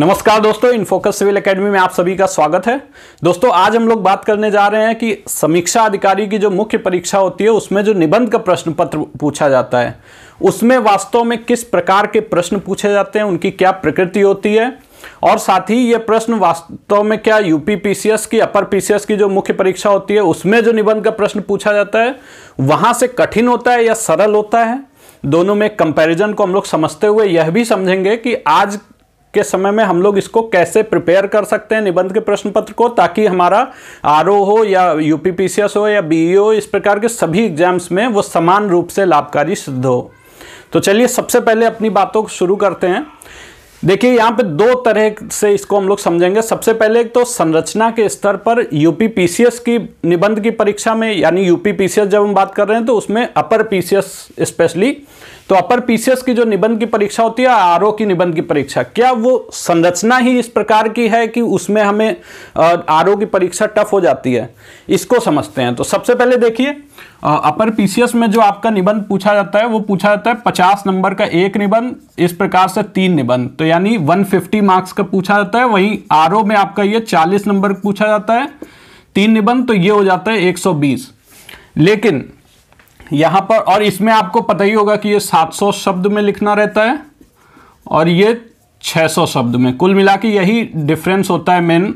नमस्कार दोस्तों InFocus civil academy में आप सभी का स्वागत है दोस्तों आज हम लोग बात करने जा रहे हैं कि समीक्षा अधिकारी की जो मुख्य परीक्षा होती है उसमें जो निबंध का प्रश्न पत्र पूछा जाता है उसमें वास्तव में किस प्रकार के प्रश्न पूछे जाते हैं उनकी क्या प्रकृति होती है और साथ ही ये प्रश्न वास्तव में क्या यूपी पीसीएस की अपर पीसीएस की जो मुख्य परीक्षा होती है उसमें जो निबंध का प्रश्न पूछा जाता है वहां से कठिन होता है या सरल होता है दोनों में कंपैरिजन को हम लोग समझते हुए यह भी समझेंगे कि आज के समय में हम लोग इसको कैसे प्रिपेयर कर सकते हैं निबंध के प्रश्न पत्र को ताकि हमारा आर हो या यू पी हो या बी हो e इस प्रकार के सभी एग्जाम्स में वो समान रूप से लाभकारी सिद्ध हो तो चलिए सबसे पहले अपनी बातों को शुरू करते हैं देखिए यहाँ पे दो तरह से इसको हम लोग समझेंगे सबसे पहले एक तो संरचना के स्तर पर यूपी पीसीएस की निबंध की परीक्षा में यानी यूपी पीसीएस जब हम बात कर रहे हैं तो उसमें अपर पीसीएस स्पेशली तो अपर पीसीएस की जो निबंध की परीक्षा होती है आरओ की निबंध की परीक्षा क्या वो संरचना ही इस प्रकार की है कि उसमें हमें आरओ की परीक्षा टफ हो जाती है इसको समझते हैं तो सबसे पहले देखिए अपर पीसीएस में जो आपका निबंध पूछा जाता है वो पूछा जाता है पचास नंबर का एक निबंध इस प्रकार से तीन निबंध तो यानी फिफ्टी मार्क्स का पूछा जाता है वहीं ओ में आपका ये चालीस नंबर पूछा जाता है तीन निबंध तो ये हो जाता है बीस लेकिन यहाँ पर और इसमें आपको पता ही होगा कि ये 700 शब्द में लिखना रहता है और ये 600 शब्द में कुल मिला के यही डिफरेंस होता है मेन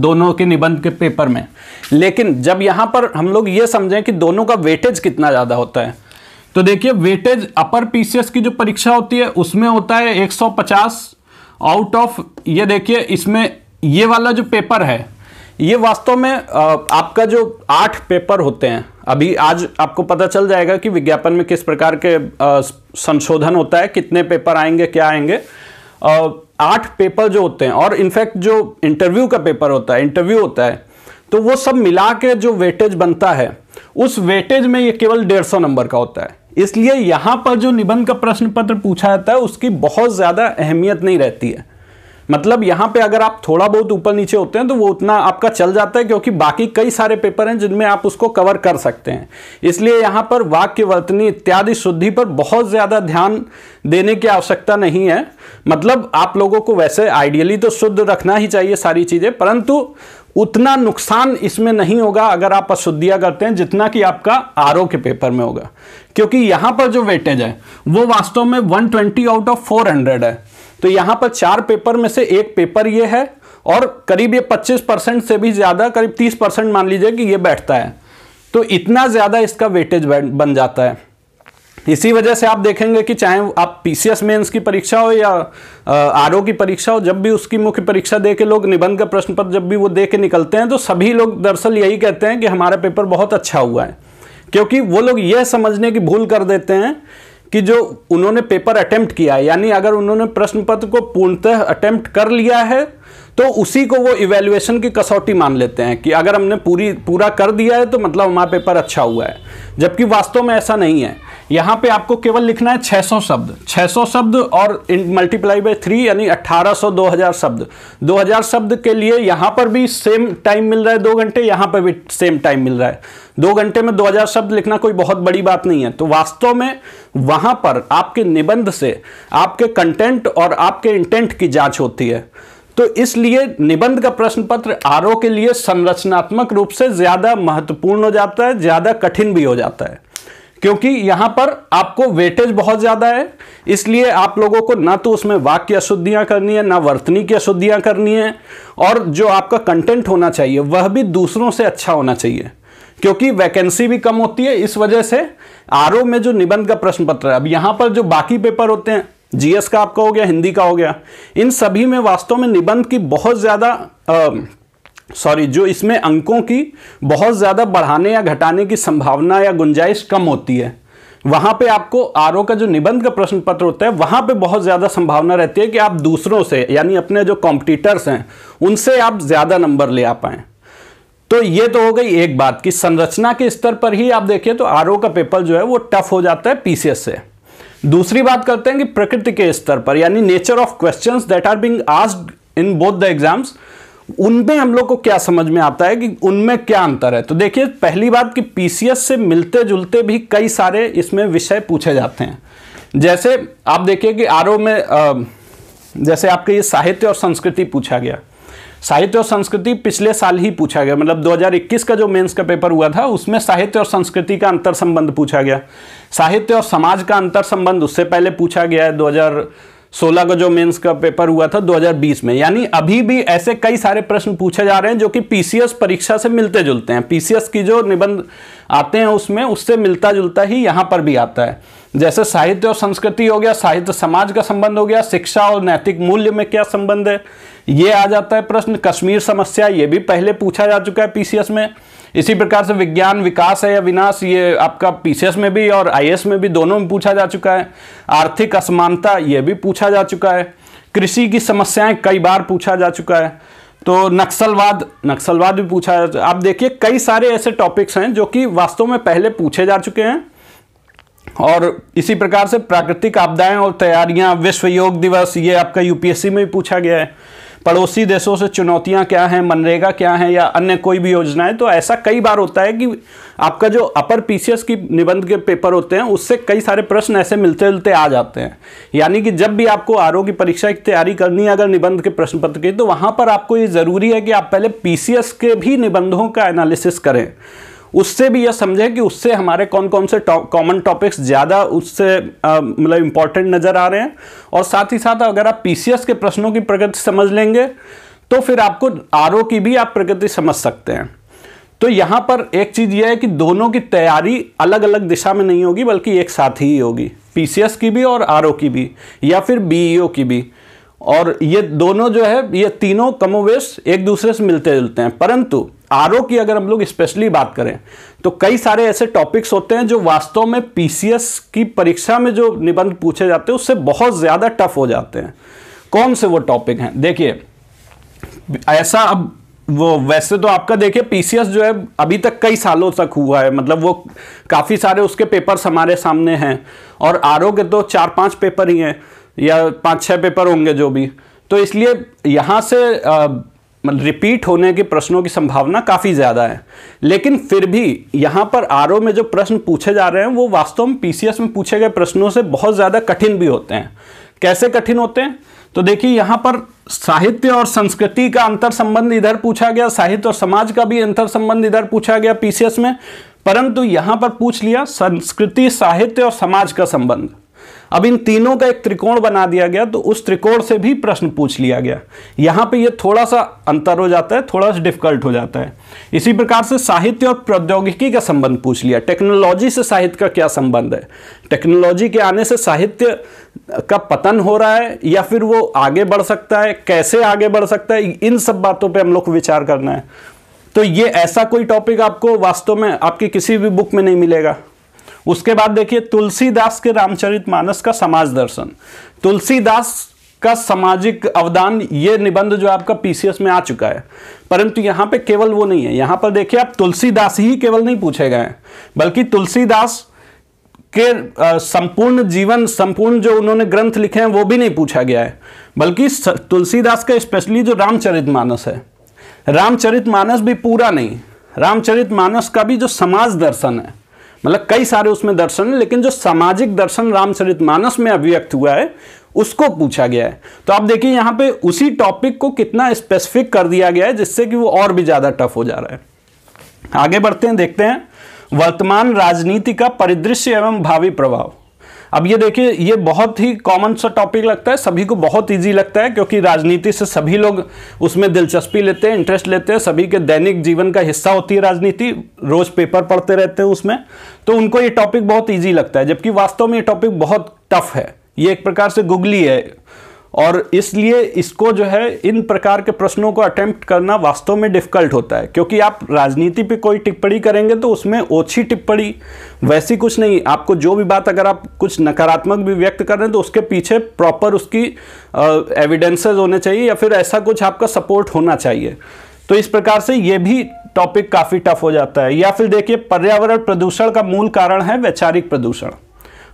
दोनों के निबंध के पेपर में लेकिन जब यहाँ पर हम लोग ये समझें कि दोनों का वेटेज कितना ज़्यादा होता है तो देखिए वेटेज अपर पीसीएस की जो परीक्षा होती है उसमें होता है 150 आउट ऑफ ये देखिए इसमें ये वाला जो पेपर है ये वास्तव में आपका जो आठ पेपर होते हैं अभी आज आपको पता चल जाएगा कि विज्ञापन में किस प्रकार के संशोधन होता है कितने पेपर आएंगे क्या आएंगे आठ पेपर जो होते हैं और इनफैक्ट जो इंटरव्यू का पेपर होता है इंटरव्यू होता है तो वो सब मिला के जो वेटेज बनता है उस वेटेज में ये केवल डेढ़ सौ नंबर का होता है इसलिए यहाँ पर जो निबंध का प्रश्न पत्र पूछा जाता है उसकी बहुत ज़्यादा अहमियत नहीं रहती है मतलब यहाँ पे अगर आप थोड़ा बहुत ऊपर नीचे होते हैं तो वो उतना आपका चल जाता है क्योंकि बाकी कई सारे पेपर हैं जिनमें आप उसको कवर कर सकते हैं इसलिए यहाँ पर वाक्य वर्तनी इत्यादि शुद्धि पर बहुत ज़्यादा ध्यान देने की आवश्यकता नहीं है मतलब आप लोगों को वैसे आइडियली तो शुद्ध रखना ही चाहिए सारी चीज़ें परंतु उतना नुकसान इसमें नहीं होगा अगर आप अशुद्धियाँ करते हैं जितना कि आपका आर के पेपर में होगा क्योंकि यहाँ पर जो वेटेज है वो वास्तव में 120 आउट ऑफ 400 है तो यहाँ पर चार पेपर में से एक पेपर ये है और करीब ये 25 परसेंट से भी ज़्यादा करीब 30 परसेंट मान लीजिए कि ये बैठता है तो इतना ज़्यादा इसका वेटेज बन जाता है इसी वजह से आप देखेंगे कि चाहे आप पीसीएस मेंस की परीक्षा हो या आर की परीक्षा हो जब भी उसकी मुख्य परीक्षा दे के लोग निबंध का प्रश्न पत्र जब भी वो दे के निकलते हैं तो सभी लोग दरअसल यही कहते हैं कि हमारा पेपर बहुत अच्छा हुआ है क्योंकि वो लोग यह समझने की भूल कर देते हैं कि जो उन्होंने पेपर अटेम्प्ट किया है यानी अगर उन्होंने प्रश्न पत्र को पूर्णतः अटेम्प्ट कर लिया है तो उसी को वो इवेल्युएशन की कसौटी मान लेते हैं कि अगर हमने पूरी पूरा कर दिया है तो मतलब हमारा पेपर अच्छा हुआ है जबकि वास्तव में ऐसा नहीं है यहाँ पे आपको केवल लिखना है 600 शब्द 600 शब्द और मल्टीप्लाई बाई थ्री यानी 1800 2000 शब्द 2000 शब्द के लिए यहाँ पर भी सेम टाइम मिल रहा है दो घंटे यहाँ पर भी सेम टाइम मिल रहा है दो घंटे में 2000 शब्द लिखना कोई बहुत बड़ी बात नहीं है तो वास्तव में वहाँ पर आपके निबंध से आपके कंटेंट और आपके इंटेंट की जाँच होती है तो इसलिए निबंध का प्रश्न पत्र आरओ के लिए संरचनात्मक रूप से ज़्यादा महत्वपूर्ण हो जाता है ज़्यादा कठिन भी हो जाता है क्योंकि यहां पर आपको वेटेज बहुत ज़्यादा है इसलिए आप लोगों को ना तो उसमें वाक्य अशुद्धियां करनी है ना वर्तनी की अशुद्धियां करनी है और जो आपका कंटेंट होना चाहिए वह भी दूसरों से अच्छा होना चाहिए क्योंकि वैकेंसी भी कम होती है इस वजह से आरओ में जो निबंध का प्रश्न पत्र है अब यहां पर जो बाकी पेपर होते हैं जीएस का आपका हो गया हिंदी का हो गया इन सभी में वास्तव में निबंध की बहुत ज़्यादा सॉरी जो इसमें अंकों की बहुत ज़्यादा बढ़ाने या घटाने की संभावना या गुंजाइश कम होती है वहाँ पे आपको आर का जो निबंध का प्रश्न पत्र होता है वहाँ पे बहुत ज़्यादा संभावना रहती है कि आप दूसरों से यानी अपने जो कॉम्पिटिटर्स हैं उनसे आप ज़्यादा नंबर ले आ पाएँ तो ये तो हो गई एक बात कि संरचना के स्तर पर ही आप देखिए तो आर का पेपर जो है वो टफ हो जाता है पीसीएस से दूसरी बात करते हैं कि प्रकृति के स्तर पर यानी nature of question that are being asked in both the exams उनमें हम लोग को क्या समझ में आता है कि उनमें क्या अंतर है तो देखिए पहली बात कि पीसीएस से मिलते जुलते भी कई सारे इसमें विषय पूछे जाते हैं जैसे आप देखिए कि आर में आ, जैसे आपके ये साहित्य और संस्कृति पूछा गया साहित्य और संस्कृति पिछले साल ही पूछा गया मतलब 2021 का जो मेंस का पेपर हुआ था उसमें साहित्य और संस्कृति का अंतर संबंध पूछा गया साहित्य और समाज का अंतर संबंध उससे पहले पूछा गया है 2016 का जो मेंस का पेपर हुआ था 2020 में यानी अभी भी ऐसे कई सारे प्रश्न पूछे जा रहे हैं जो कि पी परीक्षा से मिलते जुलते हैं पी की जो निबंध आते हैं उसमें उससे मिलता जुलता ही यहाँ पर भी आता है जैसे साहित्य और संस्कृति हो गया साहित्य समाज का संबंध हो गया शिक्षा और नैतिक मूल्य में क्या संबंध है ये आ जाता है प्रश्न कश्मीर समस्या ये भी पहले पूछा जा चुका है पीसीएस में इसी प्रकार से विज्ञान विकास है या विनाश ये आपका पीसीएस में भी और आई में भी दोनों में पूछा जा चुका है आर्थिक असमानता ये भी पूछा जा चुका है कृषि की समस्याएं कई बार पूछा जा चुका है तो नक्सलवाद नक्सलवाद भी पूछा जा आप देखिए कई सारे ऐसे टॉपिक्स हैं जो कि वास्तव में पहले पूछे जा चुके हैं और इसी प्रकार से प्राकृतिक आपदाएं और तैयारियां विश्व योग दिवस ये आपका यूपीएससी में भी पूछा गया है पड़ोसी देशों से चुनौतियां क्या हैं मनरेगा क्या है या अन्य कोई भी योजनाएं तो ऐसा कई बार होता है कि आपका जो अपर पीसीएस की निबंध के पेपर होते हैं उससे कई सारे प्रश्न ऐसे मिलते जुलते आ जाते हैं यानी कि जब भी आपको आर की परीक्षा की तैयारी करनी है अगर निबंध के प्रश्न पत्र की तो वहाँ पर आपको ये ज़रूरी है कि आप पहले पी के भी निबंधों का एनालिसिस करें उससे भी यह समझें कि उससे हमारे कौन कौन से कॉमन टॉपिक्स ज़्यादा उससे मतलब इम्पॉर्टेंट नज़र आ रहे हैं और साथ ही साथ अगर आप पी के प्रश्नों की प्रगति समझ लेंगे तो फिर आपको आर की भी आप प्रगति समझ सकते हैं तो यहाँ पर एक चीज़ यह है कि दोनों की तैयारी अलग अलग दिशा में नहीं होगी बल्कि एक साथ ही होगी पीसीएस की भी और आर की भी या फिर बीईओ e की भी और ये दोनों जो है ये तीनों कमोवेश एक दूसरे से मिलते जुलते हैं परंतु आर की अगर हम लोग स्पेशली बात करें तो कई सारे ऐसे टॉपिक्स होते हैं जो वास्तव में पीसीएस की परीक्षा में जो निबंध पूछे जाते हैं उससे बहुत ज़्यादा टफ हो जाते हैं कौन से वो टॉपिक हैं देखिए ऐसा अब वो वैसे तो आपका देखिए पीसीएस जो है अभी तक कई सालों तक हुआ है मतलब वो काफ़ी सारे उसके पेपर्स हमारे सामने हैं और आर के तो चार पाँच पेपर ही हैं या पाँच छः पेपर होंगे जो भी तो इसलिए यहाँ से रिपीट होने के प्रश्नों की संभावना काफ़ी ज़्यादा है लेकिन फिर भी यहाँ पर आर में जो प्रश्न पूछे जा रहे हैं वो वास्तव में पी में पूछे गए प्रश्नों से बहुत ज़्यादा कठिन भी होते हैं कैसे कठिन होते हैं तो देखिए यहाँ पर साहित्य और संस्कृति का अंतर संबंध इधर पूछा गया साहित्य और समाज का भी अंतर संबंध इधर पूछा गया पीसीएस में परंतु यहाँ पर पूछ लिया संस्कृति साहित्य और समाज का संबंध अब इन तीनों का एक त्रिकोण बना दिया गया तो उस त्रिकोण से भी प्रश्न पूछ लिया गया यहाँ पे ये थोड़ा सा अंतर हो जाता है थोड़ा सा डिफिकल्ट हो जाता है इसी प्रकार से साहित्य और प्रौद्योगिकी का संबंध पूछ लिया टेक्नोलॉजी से साहित्य का क्या संबंध है टेक्नोलॉजी के आने से साहित्य का पतन हो रहा है या फिर वो आगे बढ़ सकता है कैसे आगे बढ़ सकता है इन सब बातों पर हम लोग को विचार करना है तो ये ऐसा कोई टॉपिक आपको वास्तव में आपकी किसी भी बुक में नहीं मिलेगा उसके बाद देखिए तुलसीदास के रामचरितमानस का समाज दर्शन तुलसीदास का सामाजिक अवदान ये निबंध जो आपका पीसीएस में आ चुका है परंतु यहाँ पे केवल वो नहीं है यहाँ पर देखिए आप तुलसीदास ही केवल नहीं पूछे गए हैं बल्कि तुलसीदास के संपूर्ण जीवन संपूर्ण जो उन्होंने ग्रंथ लिखे हैं वो भी नहीं पूछा गया है बल्कि तुलसीदास का स्पेशली जो रामचरितमानस है रामचरितमानस भी पूरा नहीं रामचरितमानस का भी जो समाज दर्शन है मतलब कई सारे उसमें दर्शन है लेकिन जो सामाजिक दर्शन रामचरितमानस में अभिव्यक्त हुआ है उसको पूछा गया है तो आप देखिए यहां पे उसी टॉपिक को कितना स्पेसिफिक कर दिया गया है जिससे कि वो और भी ज़्यादा टफ हो जा रहा है आगे बढ़ते हैं देखते हैं वर्तमान राजनीति का परिदृश्य एवं भावी प्रभाव अब ये देखिए ये बहुत ही कॉमन सा टॉपिक लगता है सभी को बहुत इजी लगता है क्योंकि राजनीति से सभी लोग उसमें दिलचस्पी लेते हैं इंटरेस्ट लेते हैं सभी के दैनिक जीवन का हिस्सा होती है राजनीति रोज़ पेपर पढ़ते रहते हैं उसमें तो उनको ये टॉपिक बहुत ईजी लगता है जबकि वास्तव में ये टॉपिक बहुत टफ है ये एक प्रकार से गुगली है और इसलिए इसको जो है इन प्रकार के प्रश्नों को अटेम्प्ट करना वास्तव में डिफ़िकल्ट होता है क्योंकि आप राजनीति पे कोई टिप्पणी करेंगे तो उसमें ओछी टिप्पणी वैसी कुछ नहीं आपको जो भी बात अगर आप कुछ नकारात्मक भी व्यक्त कर रहे हैं तो उसके पीछे प्रॉपर उसकी एविडेंसेज होने चाहिए या फिर ऐसा कुछ आपका सपोर्ट होना चाहिए तो इस प्रकार से ये भी टॉपिक काफ़ी टफ हो जाता है या फिर देखिए पर्यावरण प्रदूषण का मूल कारण है वैचारिक प्रदूषण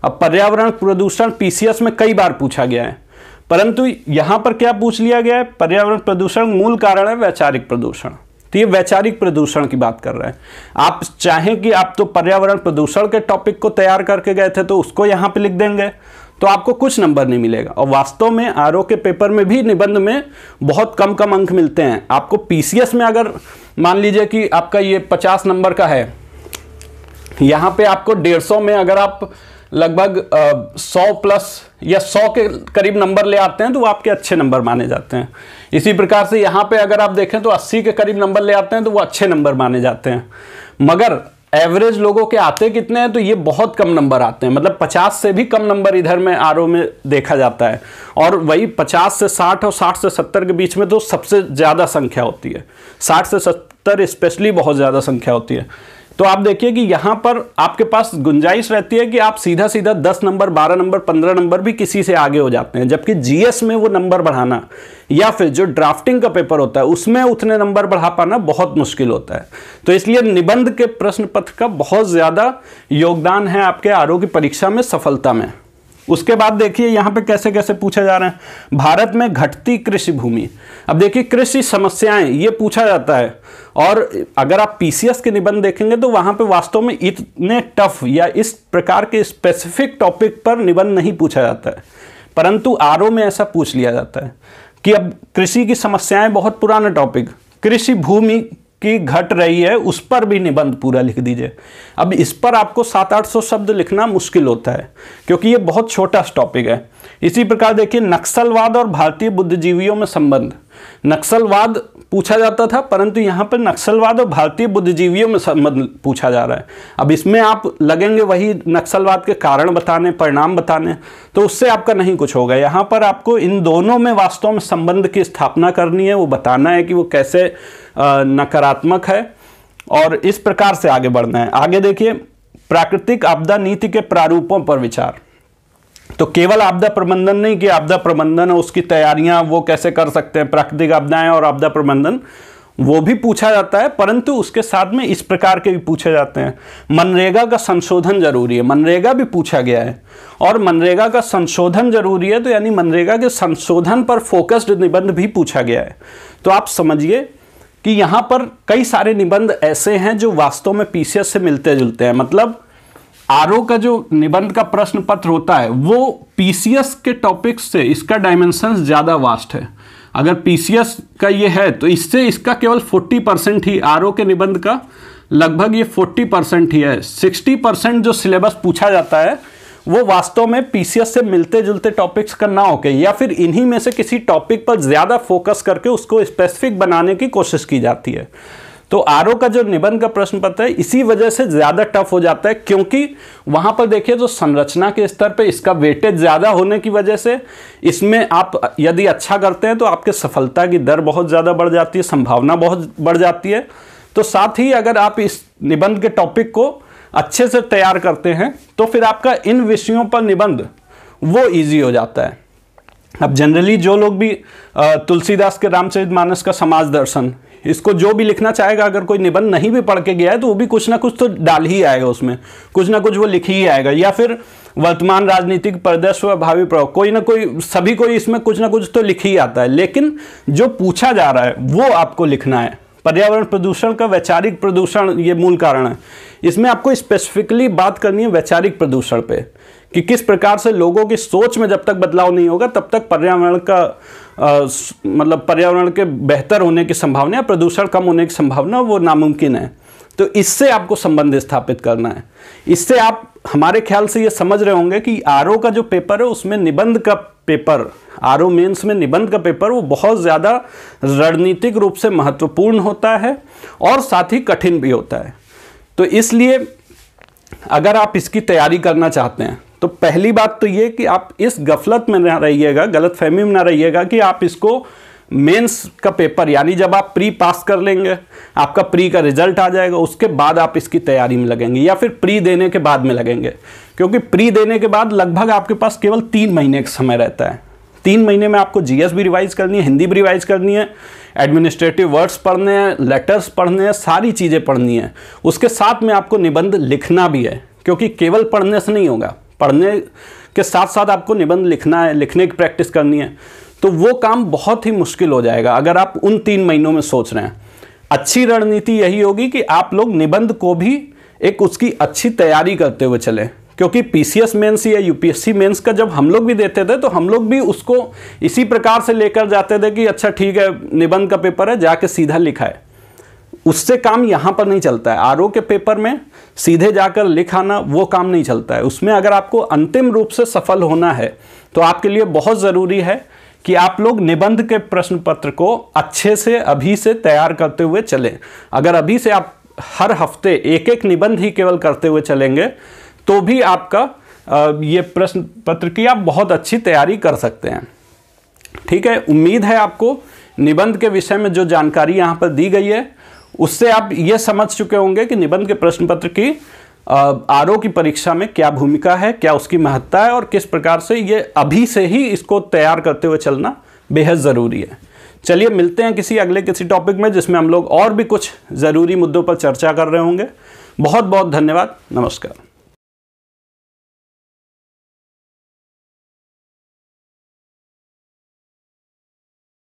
अब पर्यावरण प्रदूषण पीसीएस में कई बार पूछा गया है परंतु यहाँ पर क्या पूछ लिया गया है पर्यावरण प्रदूषण मूल कारण है वैचारिक प्रदूषण तो ये वैचारिक प्रदूषण की बात कर रहे हैं आप चाहें कि आप तो पर्यावरण प्रदूषण के टॉपिक को तैयार करके गए थे तो उसको यहाँ पे लिख देंगे तो आपको कुछ नंबर नहीं मिलेगा और वास्तव में आर के पेपर में भी निबंध में बहुत कम कम अंक मिलते हैं आपको पीसीएस में अगर मान लीजिए कि आपका ये पचास नंबर का है यहाँ पे आपको डेढ़ में अगर आप लगभग सौ प्लस या सौ के करीब नंबर ले आते हैं तो वो आपके अच्छे नंबर माने जाते हैं इसी प्रकार से यहाँ पे अगर आप देखें तो अस्सी के करीब नंबर ले आते हैं तो वो अच्छे नंबर माने जाते हैं मगर एवरेज लोगों के आते कितने हैं तो ये बहुत कम नंबर आते हैं मतलब 50 से भी कम नंबर इधर में आर में देखा जाता है और वही 50 से 60 और 60 से 70 के बीच में तो सबसे ज़्यादा संख्या होती है 60 से 70 स्पेशली बहुत ज़्यादा संख्या होती है तो आप देखिए कि यहाँ पर आपके पास गुंजाइश रहती है कि आप सीधा सीधा 10 नंबर 12 नंबर 15 नंबर भी किसी से आगे हो जाते हैं जबकि जीएस में वो नंबर बढ़ाना या फिर जो ड्राफ्टिंग का पेपर होता है उसमें उतने नंबर बढ़ा पाना बहुत मुश्किल होता है तो इसलिए निबंध के प्रश्न पत्र का बहुत ज़्यादा योगदान है आपके आरोग्य परीक्षा में सफलता में उसके बाद देखिए यहाँ पे कैसे कैसे पूछे जा रहे हैं भारत में घटती कृषि भूमि अब देखिए कृषि समस्याएं ये पूछा जाता है और अगर आप पीसीएस के निबंध देखेंगे तो वहाँ पे वास्तव में इतने टफ या इस प्रकार के स्पेसिफिक टॉपिक पर निबंध नहीं पूछा जाता है परंतु आर में ऐसा पूछ लिया जाता है कि अब कृषि की समस्याएं बहुत पुराना टॉपिक कृषि भूमि की घट रही है उस पर भी निबंध पूरा लिख दीजिए अब इस पर आपको सात आठ सौ शब्द लिखना मुश्किल होता है क्योंकि ये बहुत छोटा टॉपिक है इसी प्रकार देखिए नक्सलवाद और भारतीय बुद्धिजीवियों में संबंध नक्सलवाद पूछा जाता था परंतु यहाँ पर नक्सलवाद और भारतीय बुद्धिजीवियों में संबंध पूछा जा रहा है अब इसमें आप लगेंगे वही नक्सलवाद के कारण बताने परिणाम बताने तो उससे आपका नहीं कुछ होगा यहाँ पर आपको इन दोनों में वास्तव में संबंध की स्थापना करनी है वो बताना है कि वो कैसे नकारात्मक है और इस प्रकार से आगे बढ़ना है आगे देखिए प्राकृतिक आपदा नीति के प्रारूपों पर विचार तो केवल आपदा प्रबंधन नहीं कि आपदा प्रबंधन और उसकी तैयारियां वो कैसे कर सकते हैं प्राकृतिक आपदाएं और आपदा प्रबंधन वो भी पूछा जाता है परंतु उसके साथ में इस प्रकार के भी पूछे जाते हैं मनरेगा का संशोधन जरूरी है मनरेगा भी पूछा गया है और मनरेगा का संशोधन जरूरी है तो यानी मनरेगा के संशोधन पर फोकस्ड निबंध भी पूछा गया है तो आप समझिए कि यहाँ पर कई सारे निबंध ऐसे हैं जो वास्तव में पीसीएस से मिलते जुलते हैं मतलब आर का जो निबंध का प्रश्न पत्र होता है वो पीसीएस के टॉपिक से इसका डायमेंशन ज़्यादा वास्ट है अगर पीसीएस का ये है तो इससे इसका केवल 40 परसेंट ही आर के निबंध का लगभग ये 40 परसेंट ही है 60 परसेंट जो सिलेबस पूछा जाता है वो वास्तव में पीसीएस से मिलते जुलते टॉपिक्स का ना होके या फिर इन्हीं में से किसी टॉपिक पर ज़्यादा फोकस करके उसको स्पेसिफिक बनाने की कोशिश की जाती है तो आर का जो निबंध का प्रश्न पत्र है इसी वजह से ज़्यादा टफ हो जाता है क्योंकि वहाँ पर देखिए जो तो संरचना के स्तर पे इसका वेटेज ज़्यादा होने की वजह से इसमें आप यदि अच्छा करते हैं तो आपके सफलता की दर बहुत ज़्यादा बढ़ जाती है संभावना बहुत बढ़ जाती है तो साथ ही अगर आप इस निबंध के टॉपिक को अच्छे से तैयार करते हैं तो फिर आपका इन विषयों पर निबंध वो ईजी हो जाता है अब जनरली जो लोग भी तुलसीदास के रामचरित मानस का समाज दर्शन इसको जो भी लिखना चाहेगा अगर कोई निबंध नहीं भी पढ़ के गया है तो वो भी कुछ ना कुछ तो डाल ही आएगा उसमें कुछ ना कुछ वो लिख ही आएगा या फिर वर्तमान राजनीतिक परिदृश्य व भावी प्रभाव कोई ना कोई सभी को इसमें कुछ ना कुछ तो लिख ही आता है लेकिन जो पूछा जा रहा है वो आपको लिखना है पर्यावरण प्रदूषण का वैचारिक प्रदूषण ये मूल कारण है इसमें आपको स्पेसिफिकली बात करनी है वैचारिक प्रदूषण पे कि किस प्रकार से लोगों की सोच में जब तक बदलाव नहीं होगा तब तक पर्यावरण का आ, मतलब पर्यावरण के बेहतर होने की संभावना या प्रदूषण कम होने की संभावना वो नामुमकिन है तो इससे आपको संबंध स्थापित करना है इससे आप हमारे ख्याल से ये समझ रहे होंगे कि आर का जो पेपर है उसमें निबंध का पेपर आर ओ मेन्स में निबंध का पेपर वो बहुत ज़्यादा रणनीतिक रूप से महत्वपूर्ण होता है और साथ ही कठिन भी होता है तो इसलिए अगर आप इसकी तैयारी करना चाहते हैं तो पहली बात तो ये कि आप इस गफलत में ना रहिएगा गलत फहमी में ना रहिएगा कि आप इसको मेंस का पेपर यानी जब आप प्री पास कर लेंगे आपका प्री का रिजल्ट आ जाएगा उसके बाद आप इसकी तैयारी में लगेंगे या फिर प्री देने के बाद में लगेंगे क्योंकि प्री देने के बाद लगभग आपके पास केवल तीन महीने का समय रहता है तीन महीने में आपको जीएस भी रिवाइज करनी है हिंदी भी रिवाइज करनी है एडमिनिस्ट्रेटिव वर्ड्स पढ़ने हैं लेटर्स पढ़ने हैं सारी चीज़ें पढ़नी है उसके साथ में आपको निबंध लिखना भी है क्योंकि केवल पढ़ने से नहीं होगा पढ़ने के साथ साथ आपको निबंध लिखना है लिखने की प्रैक्टिस करनी है तो वो काम बहुत ही मुश्किल हो जाएगा अगर आप उन तीन महीनों में सोच रहे हैं अच्छी रणनीति यही होगी कि आप लोग निबंध को भी एक उसकी अच्छी तैयारी करते हुए चलें क्योंकि पी सी एस मेन्स या U P S C mains का जब हम लोग भी देते थे तो हम लोग भी उसको इसी प्रकार से लेकर जाते थे कि अच्छा ठीक है निबंध का पेपर है जाके सीधा लिखा है उससे काम यहाँ पर नहीं चलता है आर के पेपर में सीधे जाकर लिखाना वो काम नहीं चलता है उसमें अगर आपको अंतिम रूप से सफल होना है तो आपके लिए बहुत ज़रूरी है कि आप लोग निबंध के प्रश्न पत्र को अच्छे से अभी से तैयार करते हुए चलें अगर अभी से आप हर हफ्ते एक एक निबंध ही केवल करते हुए चलेंगे तो भी आपका ये प्रश्न पत्र की आप बहुत अच्छी तैयारी कर सकते हैं ठीक है उम्मीद है आपको निबंध के विषय में जो जानकारी यहाँ पर दी गई है उससे आप ये समझ चुके होंगे कि निबंध के प्रश्न पत्र की आर की परीक्षा में क्या भूमिका है क्या उसकी महत्ता है और किस प्रकार से ये अभी से ही इसको तैयार करते हुए चलना बेहद ज़रूरी है चलिए मिलते हैं किसी अगले किसी टॉपिक में जिसमें हम लोग और भी कुछ ज़रूरी मुद्दों पर चर्चा कर रहे होंगे बहुत बहुत धन्यवाद नमस्कार